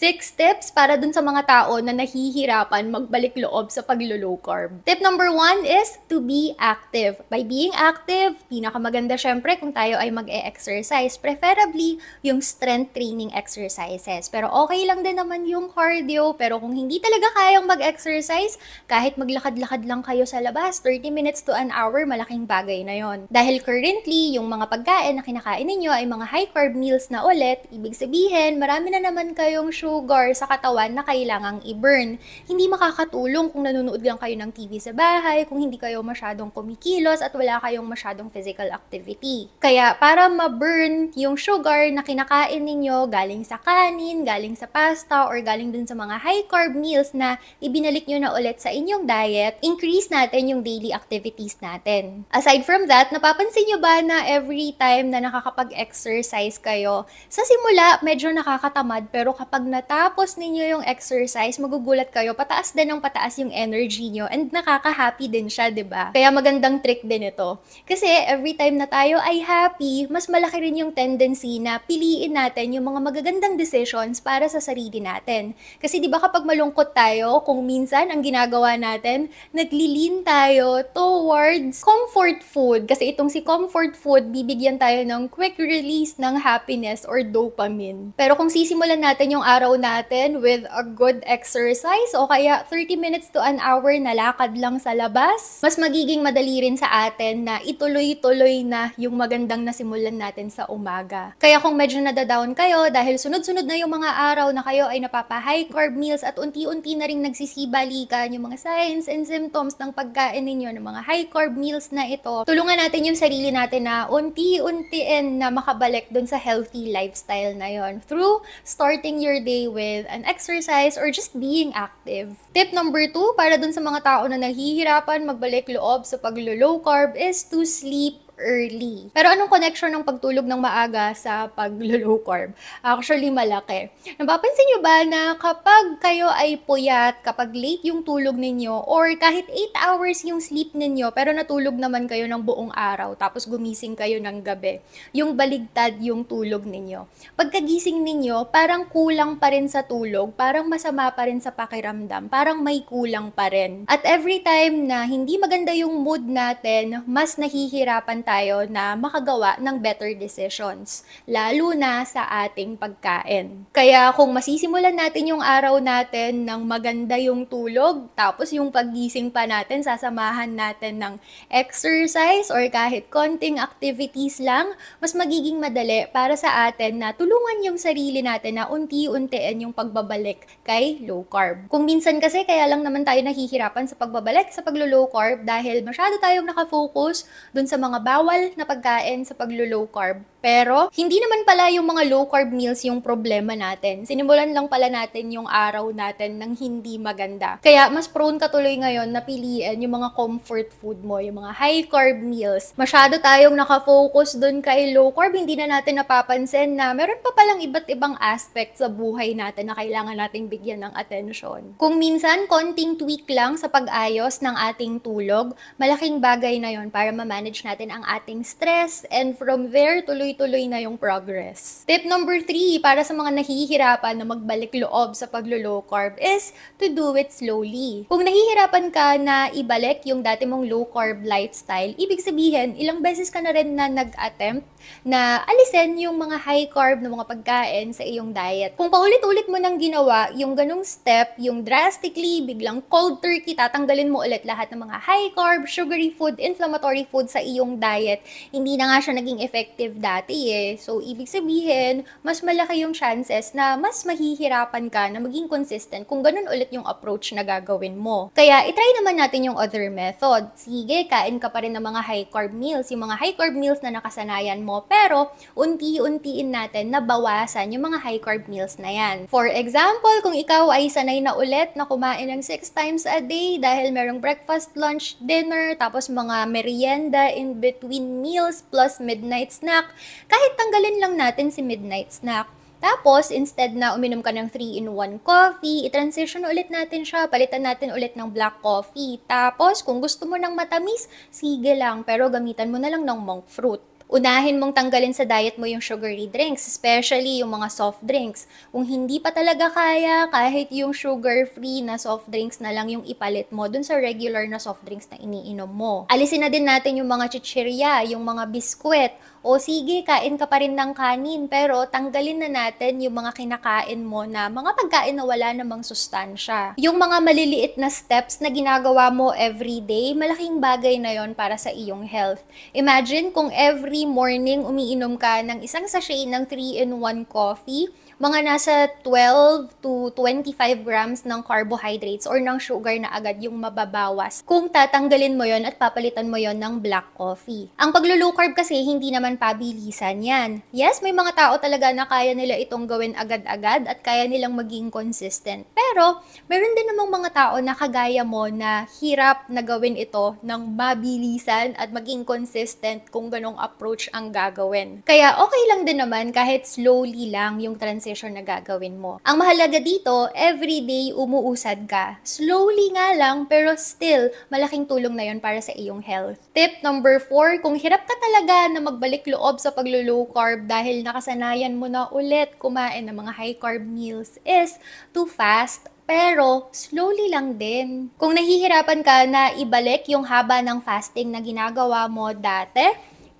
Six tips para dun sa mga tao na nahihirapan magbalik loob sa paglo-low carb. Tip number one is to be active. By being active, pinakamaganda syempre kung tayo ay mag-e-exercise. Preferably, yung strength training exercises. Pero okay lang din naman yung cardio. Pero kung hindi talaga kayang mag-exercise, kahit maglakad-lakad lang kayo sa labas, 30 minutes to an hour, malaking bagay na yon. Dahil currently, yung mga pagkain na kinakain ninyo ay mga high carb meals na ulit, ibig sabihin, marami na naman kayong sugar lugar sa katawan na kailangang i-burn. Hindi makakatulong kung nanonood lang kayo ng TV sa bahay, kung hindi kayo masyadong kumikilos at wala kayong masyadong physical activity. Kaya para ma-burn yung sugar na kinakain ninyo galing sa kanin, galing sa pasta, or galing dun sa mga high carb meals na ibinalik nyo na ulit sa inyong diet, increase natin yung daily activities natin. Aside from that, napapansin nyo ba na every time na nakakapag-exercise kayo, sa simula medyo nakakatamad pero kapag na matapos ninyo yung exercise, magugulat kayo, pataas din ang pataas yung energy nyo and nakaka-happy din siya, di ba? Kaya magandang trick din ito. Kasi every time na tayo ay happy, mas malaki rin yung tendency na piliin natin yung mga magagandang decisions para sa sarili natin. Kasi di ba kapag malungkot tayo, kung minsan ang ginagawa natin, naglilin tayo towards comfort food. Kasi itong si comfort food, bibigyan tayo ng quick release ng happiness or dopamine. Pero kung sisimulan natin yung araw araw natin with a good exercise o kaya 30 minutes to an hour na lakad lang sa labas, mas magiging madali rin sa atin na ituloy-tuloy na yung magandang nasimulan natin sa umaga. Kaya kung medyo nadadown kayo dahil sunod-sunod na yung mga araw na kayo ay napapa-high carb meals at unti-unti na rin nagsisibalikan yung mga signs and symptoms ng pagkain ninyo ng mga high carb meals na ito, tulungan natin yung sarili natin na unti-untiin na makabalik dun sa healthy lifestyle na yon through starting your day day with an exercise or just being active. Tip number two, para dun sa mga tao na nahihirapan magbalik loob sa paglo-low carb is to sleep early. Pero anong connection ng pagtulog ng maaga sa pag-low carb? Actually, malaki. Napapansin nyo ba na kapag kayo ay puyat, kapag late yung tulog ninyo, or kahit 8 hours yung sleep ninyo, pero natulog naman kayo ng buong araw, tapos gumising kayo ng gabi, yung baligtad yung tulog ninyo. Pagkagising ninyo, parang kulang pa rin sa tulog, parang masama pa rin sa pakiramdam, parang may kulang pa rin. At every time na hindi maganda yung mood natin, mas nahihirapan tayo na makagawa ng better decisions, lalo na sa ating pagkain. Kaya kung masisimulan natin yung araw natin ng maganda yung tulog, tapos yung paggising pa natin, sasamahan natin ng exercise or kahit konting activities lang, mas magiging madali para sa atin na tulungan yung sarili natin na unti-untiin yung pagbabalik kay low carb. Kung minsan kasi kaya lang naman tayo nahihirapan sa pagbabalik sa paglo-low carb dahil masyado tayong nakafocus dun sa mga bawal bawal na pagkain sa paglo-low carb pero, hindi naman pala yung mga low-carb meals yung problema natin. Sinimulan lang pala natin yung araw natin ng hindi maganda. Kaya, mas prone ka tuloy ngayon na piliin yung mga comfort food mo, yung mga high-carb meals. Masyado tayong nakafocus dun kay low-carb, hindi na natin napapansin na meron pa palang iba't ibang aspect sa buhay natin na kailangan nating bigyan ng atensyon. Kung minsan, konting tweak lang sa pag-ayos ng ating tulog, malaking bagay na yon para ma-manage natin ang ating stress and from there, tuloy tuloy-tuloy na yung progress. Tip number three, para sa mga nahihirapan na magbalik loob sa paglo-low carb is to do it slowly. Kung nahihirapan ka na ibalik yung dati mong low carb lifestyle, ibig sabihin, ilang beses ka na rin na nag-attempt na alisin yung mga high carb na mga pagkain sa iyong diet. Kung paulit-ulit mo nang ginawa yung ganung step, yung drastically, biglang cold turkey, tatanggalin mo ulit lahat ng mga high carb, sugary food, inflammatory food sa iyong diet, hindi na nga siya naging effective dati dati eh. So, ibig sabihin, mas malaki yung chances na mas mahihirapan ka na maging consistent kung ganun ulit yung approach na gagawin mo. Kaya, itry naman natin yung other method. Sige, kain ka pa rin ng mga high carb meals, yung mga high carb meals na nakasanayan mo, pero unti-untiin natin na bawasan yung mga high carb meals na yan. For example, kung ikaw ay sanay na ulit na kumain ng 6 times a day dahil merong breakfast, lunch, dinner, tapos mga merienda in between meals plus midnight snack, kahit tanggalin lang natin si midnight snack, tapos, instead na uminom ka ng 3-in-1 coffee, i-transition ulit natin siya, palitan natin ulit ng black coffee. Tapos, kung gusto mo ng matamis, sige lang, pero gamitan mo na lang ng monk fruit. Unahin mong tanggalin sa diet mo yung sugary drinks, especially yung mga soft drinks. Kung hindi pa talaga kaya, kahit yung sugar-free na soft drinks na lang yung ipalit mo dun sa regular na soft drinks na iniinom mo. Alisin na din natin yung mga chichirya, yung mga biskwit, o sige, kain ka pa rin ng kanin, pero tanggalin na natin yung mga kinakain mo na mga pagkain na wala namang sustansya. Yung mga maliliit na steps na ginagawa mo every day, malaking bagay na yon para sa iyong health. Imagine kung every morning umiinom ka ng isang sachet ng 3-in-1 coffee, mga nasa 12 to 25 grams ng carbohydrates or ng sugar na agad yung mababawas kung tatanggalin mo yon at papalitan mo yon ng black coffee. Ang paglo-low carb kasi hindi naman naman pabilisan yan. Yes, may mga tao talaga na kaya nila itong gawin agad-agad at kaya nilang maging consistent. Pero, meron din namang mga tao na kagaya mo na hirap na gawin ito ng mabilisan at maging consistent kung ganong approach ang gagawin. Kaya, okay lang din naman kahit slowly lang yung transition na gagawin mo. Ang mahalaga dito, everyday umuusad ka. Slowly nga lang, pero still, malaking tulong na yon para sa iyong health. Tip number 4, kung hirap ka talaga na magbalik bumalik loob sa paglo-low carb dahil nakasanayan mo na ulit kumain ng mga high carb meals is to fast pero slowly lang din. Kung nahihirapan ka na ibalik yung haba ng fasting na ginagawa mo dati,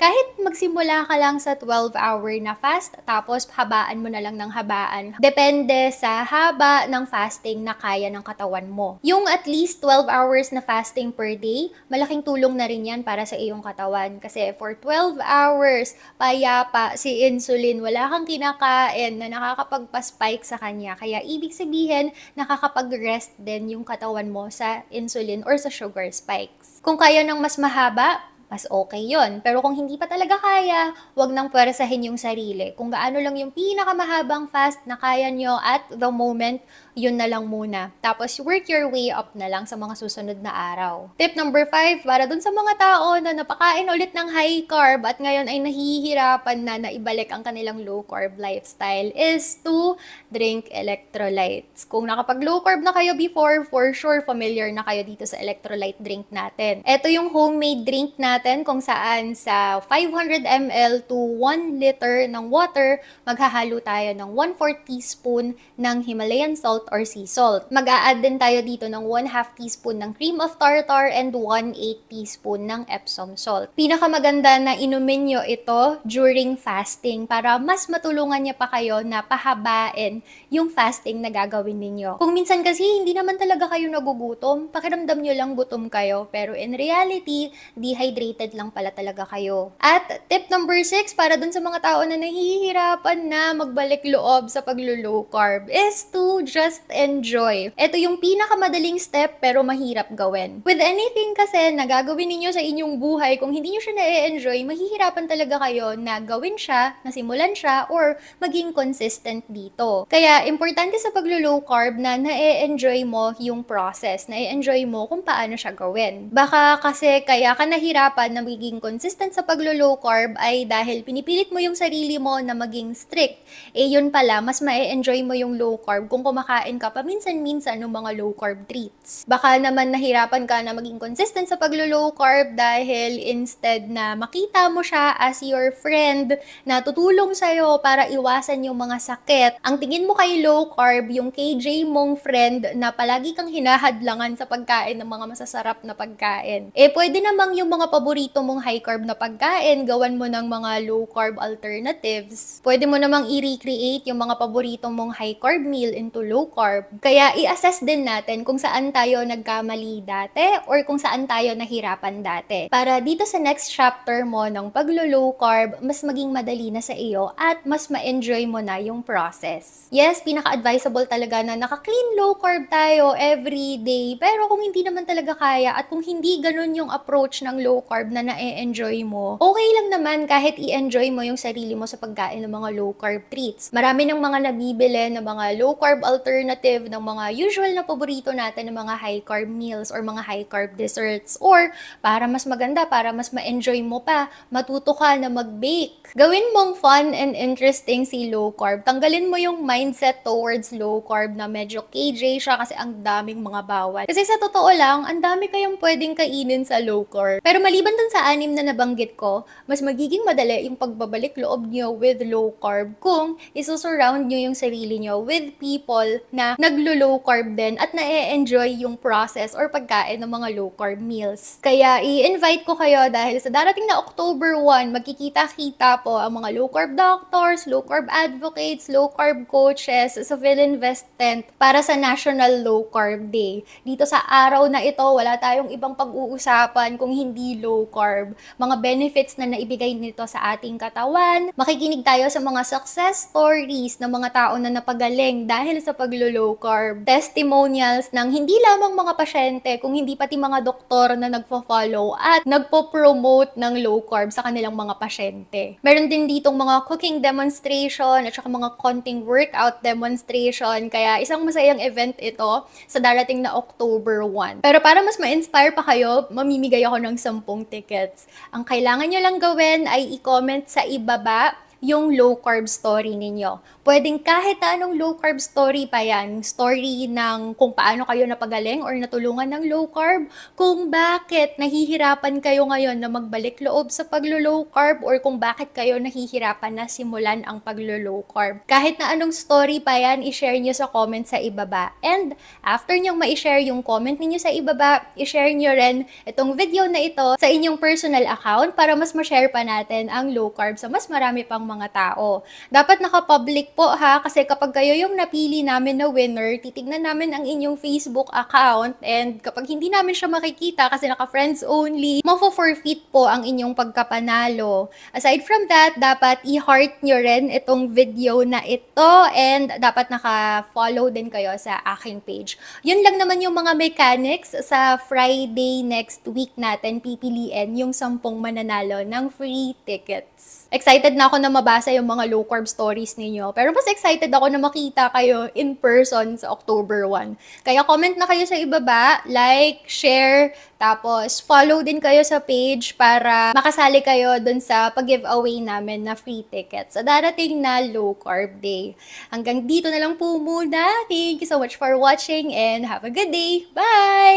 kahit magsimula ka lang sa 12-hour na fast, tapos habaan mo na lang ng habaan. Depende sa haba ng fasting na kaya ng katawan mo. Yung at least 12 hours na fasting per day, malaking tulong na rin yan para sa iyong katawan. Kasi for 12 hours, payapa si insulin, wala kang kinakain na nakakapagpa-spike sa kanya. Kaya ibig sabihin, nakakapag-rest din yung katawan mo sa insulin or sa sugar spikes. Kung kaya ng mas mahaba, mas okay yon. Pero kung hindi pa talaga kaya, huwag nang pwersahin yung sarili. Kung gaano lang yung pinakamahabang fast na kaya nyo at the moment yun na lang muna. Tapos work your way up na lang sa mga susunod na araw. Tip number 5, para dun sa mga tao na napakain ulit ng high carb at ngayon ay nahihirapan na na ibalik ang kanilang low carb lifestyle is to drink electrolytes. Kung nakapag low carb na kayo before, for sure familiar na kayo dito sa electrolyte drink natin. Ito yung homemade drink natin kung saan sa 500 ml to 1 liter ng water, maghahalo tayo ng 1/4 teaspoon ng Himalayan salt salt or sea salt. Mag-a-add din tayo dito ng 1 half teaspoon ng cream of tartar and 1 8 teaspoon ng Epsom salt. Pinakamaganda na inumin nyo ito during fasting para mas matulungan niya pa kayo na pahabain yung fasting na gagawin ninyo. Kung minsan kasi hindi naman talaga kayo nagugutom, pakiramdam nyo lang gutom kayo pero in reality, dehydrated lang pala talaga kayo. At tip number 6 para dun sa mga tao na nahihirapan na magbalik loob sa paglo-low carb is to just just enjoy. Ito yung pinakamadaling step pero mahirap gawin. With anything kasi na gagawin ninyo sa inyong buhay, kung hindi nyo siya na-enjoy, mahihirapan talaga kayo na gawin siya, nasimulan siya, or maging consistent dito. Kaya, importante sa paglo-low carb na na-enjoy mo yung process, na-enjoy mo kung paano siya gawin. Baka kasi kaya ka nahirapan na maging consistent sa paglo-low carb ay dahil pinipilit mo yung sarili mo na maging strict. Eh, yun pala, mas ma-enjoy mo yung low carb kung kumakain kumakain ka paminsan-minsan ng mga low-carb treats. Baka naman nahirapan ka na maging consistent sa paglo-low-carb dahil instead na makita mo siya as your friend na tutulong sa'yo para iwasan yung mga sakit, ang tingin mo kay low-carb, yung KJ mong friend na palagi kang hinahadlangan sa pagkain ng mga masasarap na pagkain. Eh, pwede namang yung mga paborito mong high-carb na pagkain, gawan mo ng mga low-carb alternatives. Pwede mo namang i-recreate yung mga paborito mong high-carb meal into low carb. Kaya i-assess din natin kung saan tayo nagkamali dati or kung saan tayo nahirapan dati. Para dito sa next chapter mo ng paglo-low carb, mas maging madali na sa iyo at mas ma-enjoy mo na yung process. Yes, pinaka-advisable talaga na naka-clean low carb tayo every day. Pero kung hindi naman talaga kaya at kung hindi ganun yung approach ng low carb na na-enjoy mo, okay lang naman kahit i-enjoy mo yung sarili mo sa pagkain ng mga low carb treats. Marami ng mga nabibili ng mga low carb alternatives alternative ng mga usual na paborito natin ng mga high carb meals or mga high carb desserts or para mas maganda, para mas ma-enjoy mo pa, matuto ka na mag-bake. Gawin mong fun and interesting si low carb. Tanggalin mo yung mindset towards low carb na medyo KJ siya kasi ang daming mga bawal. Kasi sa totoo lang, ang dami kayong pwedeng kainin sa low carb. Pero maliban dun sa anim na nabanggit ko, mas magiging madali yung pagbabalik loob nyo with low carb kung isusurround nyo yung sarili nyo with people na naglo-low carb din at na-enjoy yung process or pagkain ng mga low carb meals. Kaya i-invite ko kayo dahil sa darating na October 1, magkikita-kita po ang mga low carb doctors, low carb advocates, low carb coaches sa Philinvest tent para sa National Low Carb Day. Dito sa araw na ito, wala tayong ibang pag-uusapan kung hindi low carb. Mga benefits na naibigay nito sa ating katawan. Makikinig tayo sa mga success stories ng mga tao na napagaling dahil sa pag naglo-low carb, testimonials ng hindi lamang mga pasyente, kung hindi pati mga doktor na nagpo-follow at nagpo-promote ng low carb sa kanilang mga pasyente. Meron din ditong mga cooking demonstration at saka mga counting workout demonstration, kaya isang masayang event ito sa darating na October 1. Pero para mas ma-inspire pa kayo, mamimigay ako ng 10 tickets. Ang kailangan nyo lang gawin ay i-comment sa ibaba yung low carb story ninyo. Pwedeng kahit anong low carb story pa yan, story ng kung paano kayo napagaling or natulungan ng low carb, kung bakit nahihirapan kayo ngayon na magbalik loob sa paglo-low carb or kung bakit kayo nahihirapan na simulan ang paglo-low carb. Kahit na anong story pa yan, i-share nyo sa comment sa ibaba. And after nyong ma-share yung comment ninyo sa ibaba, i-share nyo rin itong video na ito sa inyong personal account para mas ma-share pa natin ang low carb sa mas marami pang mga tao. Dapat nakapublic po ha, kasi kapag kayo yung napili namin na winner, titignan namin ang inyong Facebook account and kapag hindi namin siya makikita kasi naka-friends only, mafo-forfeit po ang inyong pagkapanalo. Aside from that, dapat i-heart nyo rin itong video na ito and dapat naka-follow din kayo sa aking page. Yun lang naman yung mga mechanics sa Friday next week natin pipiliin yung 10 mananalo ng free tickets excited na ako na mabasa yung mga low carb stories ninyo. Pero mas excited ako na makita kayo in person sa October 1. Kaya comment na kayo sa ibaba, like, share, tapos follow din kayo sa page para makasali kayo dun sa pag-giveaway namin na free tickets sa darating na low carb day. Hanggang dito na lang po muna. Thank you so much for watching and have a good day. Bye!